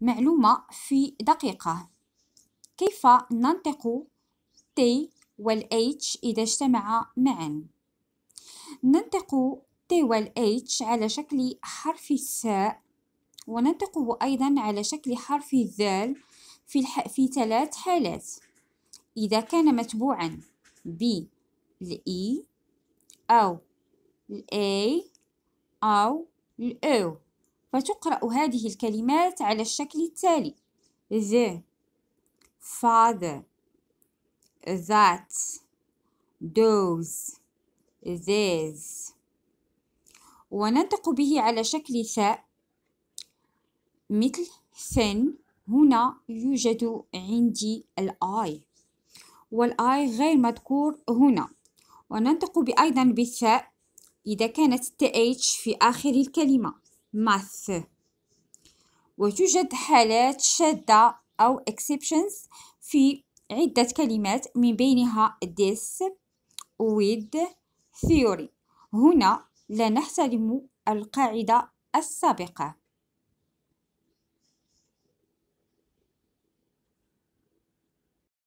معلومة في دقيقة كيف ننطق T وال H إذا اجتمعا معا ننطق T وال H على شكل حرف الساء وننطقه أيضا على شكل حرف الذال في, الح... في ثلاث حالات إذا كان متبوعا ب الإي e أو الأي أو الأو فتقرأ هذه الكلمات على الشكل التالي the father that those this وننطق به على شكل ثاء مثل thin هنا يوجد عندي الآي والآي غير مذكور هنا وننطق أيضا بالثاء إذا كانت TH في آخر الكلمة ماث وتوجد حالات شاذة أو exceptions في عدة كلمات من بينها this with theory هنا لا نحترم القاعدة السابقة